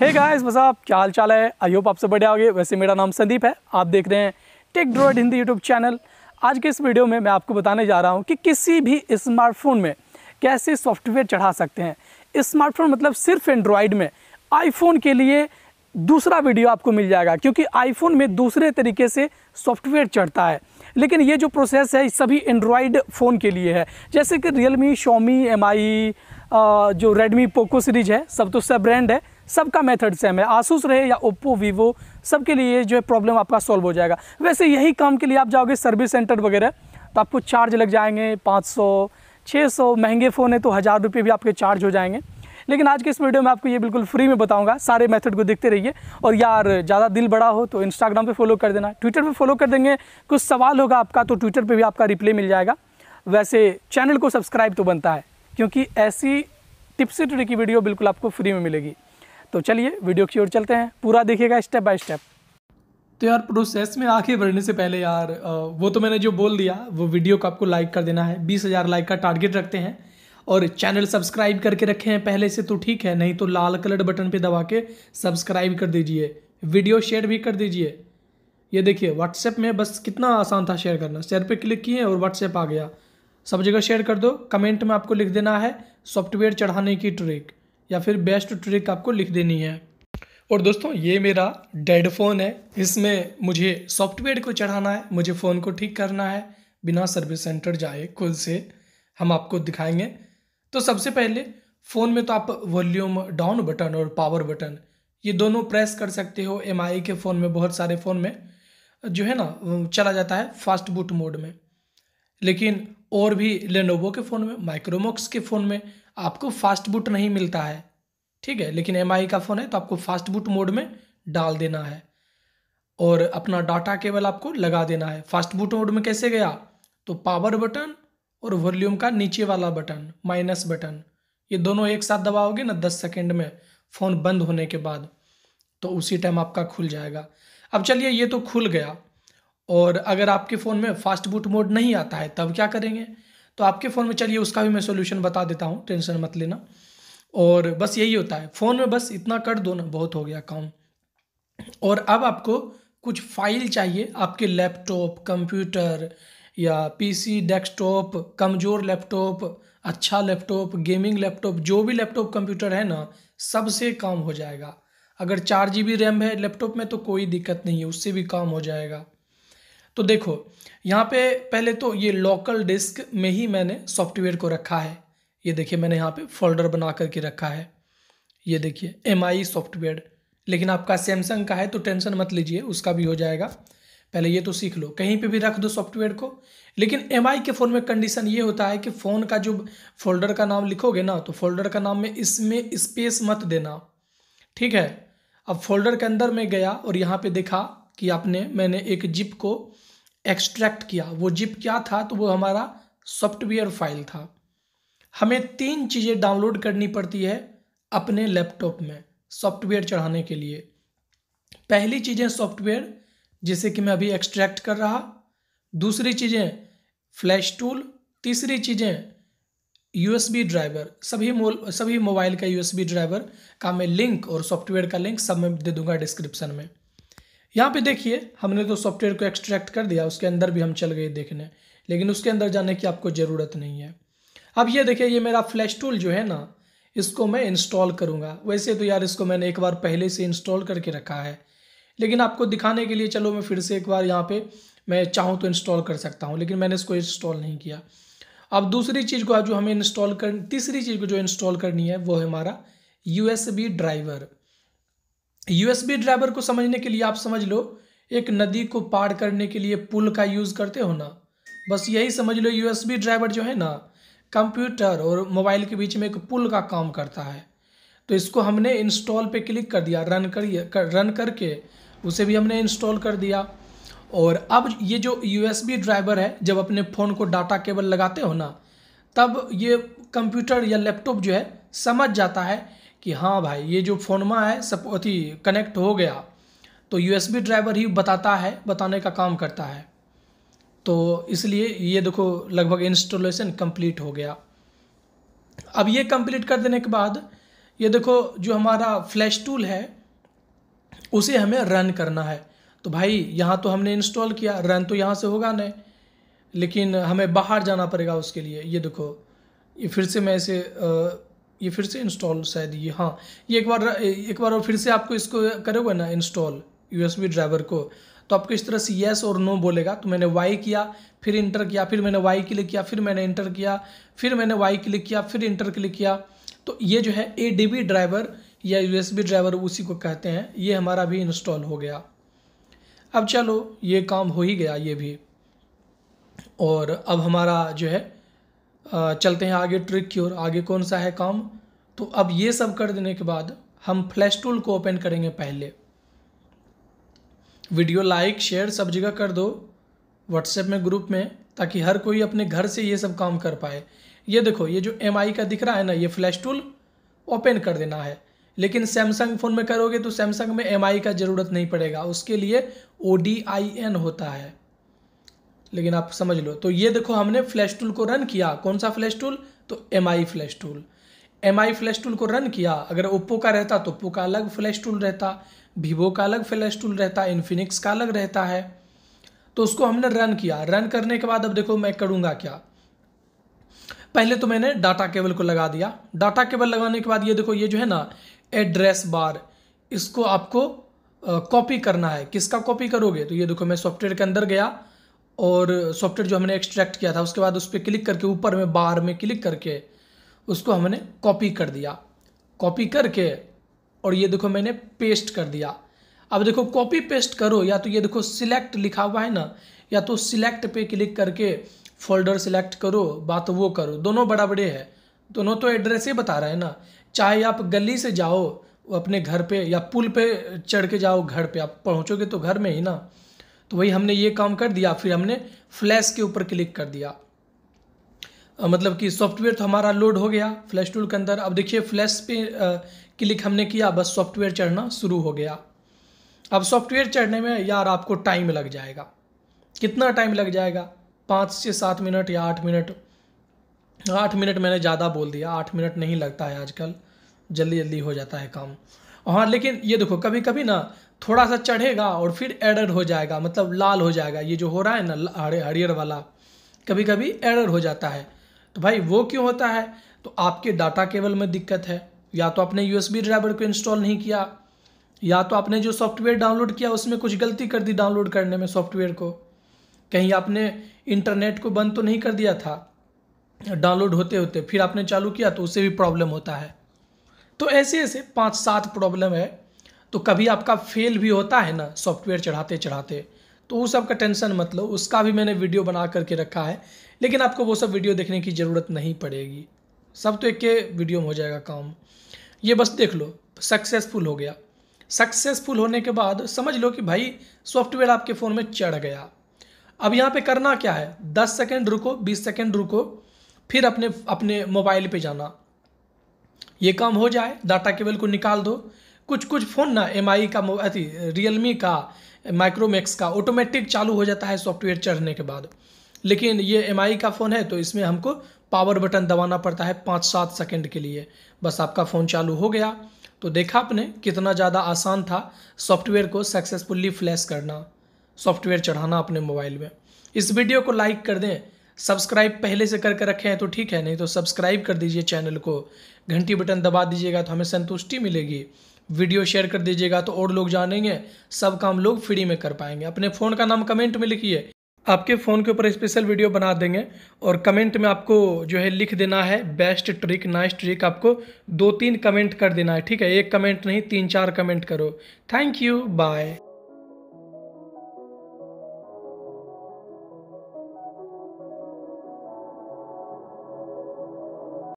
hey guys बस आप क्या हाल चाल है आई होप आप सब बढ़िया होगे वैसे मेरा नाम संदीप है आप देख रहे हैं Tech Droid Hindi YouTube channel आज के इस वीडियो में मैं आपको बताने जा रहा हूँ कि किसी भी स्मार्टफोन में कैसे सॉफ्टवेयर चढ़ा सकते हैं स्मार्टफोन मतलब सिर्फ एंड्रॉयड में आईफोन के लिए दूसरा वीडियो आपको मिल जाएगा क्योंकि आईफोन में दूसरे तरीके से सॉफ्टवेयर चढ़ता है लेकिन ये जो प्रोसेस है सभी एंड्रॉयड फ़ोन के लिए है जैसे कि रियल मी शोमी एम जो रेडमी पोको सीरीज है सब तो सब ब्रांड है सबका मेथड सेम है आसूस रहे या ओप्पो वीवो सबके लिए जो है प्रॉब्लम आपका सॉल्व हो जाएगा वैसे यही काम के लिए आप जाओगे सर्विस सेंटर वगैरह तो आपको चार्ज लग जाएंगे पाँच सौ छः सौ महंगे फ़ोन है तो हज़ार रुपये भी आपके चार्ज हो जाएंगे लेकिन आज के इस वीडियो में आपको ये बिल्कुल फ्री में बताऊंगा सारे मेथड को देखते रहिए और यार ज़्यादा दिल बड़ा हो तो इंस्टाग्राम पे फॉलो कर देना ट्विटर पे फॉलो कर देंगे कुछ सवाल होगा आपका तो ट्विटर पे भी आपका रिप्लाई मिल जाएगा वैसे चैनल को सब्सक्राइब तो बनता है क्योंकि ऐसी टिप्स से ट्रिकी वीडियो बिल्कुल आपको फ्री में मिलेगी तो चलिए वीडियो की ओर चलते हैं पूरा देखिएगा स्टेप बाय स्टेप तो यार प्रोसेस में आगे बढ़ने से पहले यार वो तो मैंने जो बोल दिया वो वीडियो को आपको लाइक कर देना है बीस हज़ार लाइक का टारगेट रखते हैं और चैनल सब्सक्राइब करके रखे हैं पहले से तो ठीक है नहीं तो लाल कलर बटन पे दबा के सब्सक्राइब कर दीजिए वीडियो शेयर भी कर दीजिए ये देखिए व्हाट्सएप में बस कितना आसान था शेयर करना शेयर पर क्लिक किए और व्हाट्सएप आ गया सब जगह शेयर कर दो कमेंट में आपको लिख देना है सॉफ्टवेयर चढ़ाने की ट्रिक या फिर बेस्ट ट्रिक आपको लिख देनी है और दोस्तों ये मेरा डेड फ़ोन है इसमें मुझे सॉफ्टवेयर को चढ़ाना है मुझे फ़ोन को ठीक करना है बिना सर्विस सेंटर जाए खुद से हम आपको दिखाएंगे तो सबसे पहले फ़ोन में तो आप वॉल्यूम डाउन बटन और पावर बटन ये दोनों प्रेस कर सकते हो एम के फ़ोन में बहुत सारे फ़ोन में जो है ना चला जाता है फास्ट बूट मोड में लेकिन और भी लेनोवो के फ़ोन में माइक्रोमोक्स के फ़ोन में आपको फास्ट बूट नहीं मिलता है ठीक है लेकिन एम का फ़ोन है तो आपको फास्ट बूट मोड में डाल देना है और अपना डाटा केवल आपको लगा देना है फास्ट बूट मोड में कैसे गया तो पावर बटन और वॉल्यूम का नीचे वाला बटन माइनस बटन ये दोनों एक साथ दबाओगे ना दस सेकेंड में फ़ोन बंद होने के बाद तो उसी टाइम आपका खुल जाएगा अब चलिए ये तो खुल गया और अगर आपके फ़ोन में फास्ट बूट मोड नहीं आता है तब क्या करेंगे तो आपके फ़ोन में चलिए उसका भी मैं सोल्यूशन बता देता हूँ टेंशन मत लेना और बस यही होता है फ़ोन में बस इतना कर दो ना बहुत हो गया काम और अब आपको कुछ फाइल चाहिए आपके लैपटॉप कंप्यूटर या पीसी डेस्कटॉप कमज़ोर लैपटॉप अच्छा लैपटॉप गेमिंग लैपटॉप जो भी लैपटॉप कंप्यूटर है ना सबसे काम हो जाएगा अगर चार जी बी रैम है लैपटॉप में तो कोई दिक्कत नहीं है उससे भी काम हो जाएगा तो देखो यहाँ पे पहले तो ये लोकल डिस्क में ही मैंने सॉफ्टवेयर को रखा है ये देखिए मैंने यहाँ पे फोल्डर बना करके रखा है ये देखिए एम आई सॉफ्टवेयर लेकिन आपका सैमसंग का है तो टेंशन मत लीजिए उसका भी हो जाएगा पहले ये तो सीख लो कहीं पे भी रख दो सॉफ्टवेयर को लेकिन एम के फ़ोन में कंडीशन ये होता है कि फ़ोन का जो फोल्डर का नाम लिखोगे ना तो फोल्डर का नाम में इसमें स्पेस मत देना ठीक है अब फोल्डर के अंदर में गया और यहाँ पे देखा कि आपने मैंने एक जिप को एक्सट्रैक्ट किया वो जिप क्या था तो वो हमारा सॉफ्टवेयर फाइल था हमें तीन चीज़ें डाउनलोड करनी पड़ती है अपने लैपटॉप में सॉफ्टवेयर चढ़ाने के लिए पहली चीज़ें सॉफ्टवेयर जैसे कि मैं अभी एक्सट्रैक्ट कर रहा दूसरी चीज़ें फ्लैश टूल तीसरी चीज़ें यूएसबी ड्राइवर सभी मोल सभी मोबाइल का यूएसबी ड्राइवर का मैं लिंक और सॉफ्टवेयर का लिंक सब मैं दे दूंगा डिस्क्रिप्शन में यहाँ पे देखिए हमने तो सॉफ्टवेयर को एक्सट्रैक्ट कर दिया उसके अंदर भी हम चल गए देखने लेकिन उसके अंदर जाने की आपको ज़रूरत नहीं है अब ये देखिए ये मेरा फ्लैश टूल जो है ना इसको मैं इंस्टॉल करूँगा वैसे तो यार इसको मैंने एक बार पहले से इंस्टॉल करके रखा है लेकिन आपको दिखाने के लिए चलो मैं फिर से एक बार यहाँ पर मैं चाहूँ तो इंस्टॉल कर सकता हूँ लेकिन मैंने इसको इंस्टॉल नहीं किया अब दूसरी चीज़ को जो हमें इंस्टॉल कर तीसरी चीज़ को जो इंस्टॉल करनी है वो है हमारा यू ड्राइवर यूएसबी ड्राइवर को समझने के लिए आप समझ लो एक नदी को पार करने के लिए पुल का यूज़ करते हो ना बस यही समझ लो यूएसबी ड्राइवर जो है ना कंप्यूटर और मोबाइल के बीच में एक पुल का काम करता है तो इसको हमने इंस्टॉल पे क्लिक कर दिया रन करिए कर, रन करके उसे भी हमने इंस्टॉल कर दिया और अब ये जो यू ड्राइवर है जब अपने फ़ोन को डाटा केबल लगाते हो ना तब ये कंप्यूटर या लैपटॉप जो है समझ जाता है कि हाँ भाई ये जो फोनमा है सब अथी कनेक्ट हो गया तो यू ड्राइवर ही बताता है बताने का काम करता है तो इसलिए ये देखो लगभग इंस्टॉलेशन कंप्लीट हो गया अब ये कंप्लीट कर देने के बाद ये देखो जो हमारा फ्लैश टूल है उसे हमें रन करना है तो भाई यहाँ तो हमने इंस्टॉल किया रन तो यहाँ से होगा नहीं लेकिन हमें बाहर जाना पड़ेगा उसके लिए ये देखो ये फिर से मैं इसे ये फिर से इंस्टॉल शायद ये हाँ ये एक बार एक बार और फिर से आपको इसको करोगे ना इंस्टॉल यूएसबी ड्राइवर को तो आपको इस तरह से येस और नो बोलेगा तो मैंने वाई किया फिर इंटर किया फिर मैंने वाई क्लिक किया फिर मैंने इंटर किया फिर मैंने वाई क्लिक किया फिर इंटर क्लिक किया तो ये जो है ए ड्राइवर या यू ड्राइवर उसी को कहते हैं ये हमारा भी इंस्टॉल हो गया अब चलो ये काम हो ही गया ये भी और अब हमारा जो है चलते हैं आगे ट्रिक की ओर आगे कौन सा है काम तो अब ये सब कर देने के बाद हम फ्लैश टूल को ओपन करेंगे पहले वीडियो लाइक शेयर सब जगह कर दो व्हाट्सएप में ग्रुप में ताकि हर कोई अपने घर से ये सब काम कर पाए ये देखो ये जो एम का दिख रहा है ना ये फ्लैश टूल ओपन कर देना है लेकिन सैमसंग फ़ोन में करोगे तो सैमसंग में एम का ज़रूरत नहीं पड़ेगा उसके लिए ओ होता है लेकिन आप समझ लो तो ये देखो हमने फ्लैश टूल को रन किया कौन सा फ्लैश टूल तो M I flash tool M I flash tool को रन किया अगर ओप्पो का रहता तो ओप्पो का अलग फ्लैश टूल रहता वीवो का अलग फ्लैश टूल रहता इन्फिनिक्स का अलग रहता है तो उसको हमने रन किया रन करने के बाद अब देखो मैं करूँगा क्या पहले तो मैंने डाटा केबल को लगा दिया डाटा केबल लगाने के बाद ये देखो ये जो है ना एड्रेस बार इसको आपको कॉपी करना है किसका कॉपी करोगे तो ये देखो मैं सॉफ्टवेयर के अंदर गया और सॉफ्टवेयर जो हमने एक्सट्रैक्ट किया था उसके बाद उस पर क्लिक करके ऊपर में बार में क्लिक करके उसको हमने कॉपी कर दिया कॉपी करके और ये देखो मैंने पेस्ट कर दिया अब देखो कॉपी पेस्ट करो या तो ये देखो सिलेक्ट लिखा हुआ है ना या तो सिलेक्ट पे क्लिक करके फोल्डर सिलेक्ट करो बात तो वो करो दोनों बड़ा बड़े है दोनों तो एड्रेस ही बता रहा है ना चाहे आप गली से जाओ अपने घर पे या पुल पे चढ़ के जाओ घर पे आप पहुँचोगे तो घर में ही ना तो वही हमने ये काम कर दिया फिर हमने फ्लैश के ऊपर क्लिक कर दिया मतलब कि सॉफ्टवेयर तो हमारा लोड हो गया फ्लैश टूल के अंदर अब देखिए फ्लैश पे क्लिक हमने किया बस सॉफ्टवेयर चढ़ना शुरू हो गया अब सॉफ्टवेयर चढ़ने में यार आपको टाइम लग जाएगा कितना टाइम लग जाएगा पाँच से सात मिनट या आठ मिनट आठ मिनट मैंने ज़्यादा बोल दिया आठ मिनट नहीं लगता है आजकल जल्दी जल्दी हो जाता है काम हाँ लेकिन ये देखो कभी कभी ना थोड़ा सा चढ़ेगा और फिर एरर हो जाएगा मतलब लाल हो जाएगा ये जो हो रहा है ना हरियर वाला कभी कभी एरर हो जाता है तो भाई वो क्यों होता है तो आपके डाटा केबल में दिक्कत है या तो आपने यू ड्राइवर को इंस्टॉल नहीं किया या तो आपने जो सॉफ्टवेयर डाउनलोड किया उसमें कुछ गलती कर दी डाउनलोड करने में सॉफ्टवेयर को कहीं आपने इंटरनेट को बंद तो नहीं कर दिया था डाउनलोड होते होते फिर आपने चालू किया तो उसे भी प्रॉब्लम होता है तो ऐसे ऐसे पाँच सात प्रॉब्लम है तो कभी आपका फेल भी होता है ना सॉफ्टवेयर चढ़ाते चढ़ाते तो उस का टेंशन मत लो उसका भी मैंने वीडियो बना करके रखा है लेकिन आपको वो सब वीडियो देखने की ज़रूरत नहीं पड़ेगी सब तो एक के वीडियो में हो जाएगा काम ये बस देख लो सक्सेसफुल हो गया सक्सेसफुल होने के बाद समझ लो कि भाई सॉफ्टवेयर आपके फ़ोन में चढ़ गया अब यहाँ पे करना क्या है दस सेकेंड रुको बीस सेकेंड रुको फिर अपने अपने मोबाइल पे जाना ये काम हो जाए डाटा केबल को निकाल दो कुछ कुछ फ़ोन ना एम e का अति रियलमी का माइक्रोमैक्स का ऑटोमेटिक चालू हो जाता है सॉफ्टवेयर चढ़ने के बाद लेकिन ये एम e का फ़ोन है तो इसमें हमको पावर बटन दबाना पड़ता है पाँच सात सेकेंड के लिए बस आपका फ़ोन चालू हो गया तो देखा आपने कितना ज़्यादा आसान था सॉफ्टवेयर को सक्सेसफुल्ली फ्लैश करना सॉफ्टवेयर चढ़ाना अपने मोबाइल में इस वीडियो को लाइक कर दें सब्सक्राइब पहले से करके रखे हैं तो ठीक है नहीं तो सब्सक्राइब कर दीजिए चैनल को घंटी बटन दबा दीजिएगा तो हमें संतुष्टि मिलेगी वीडियो शेयर कर दीजिएगा तो और लोग जानेंगे सब काम लोग फ्री में कर पाएंगे अपने फ़ोन का नाम कमेंट में लिखिए आपके फ़ोन के ऊपर स्पेशल वीडियो बना देंगे और कमेंट में आपको जो है लिख देना है बेस्ट ट्रिक नाइस ट्रिक आपको दो तीन कमेंट कर देना है ठीक है एक कमेंट नहीं तीन चार कमेंट करो थैंक यू बाय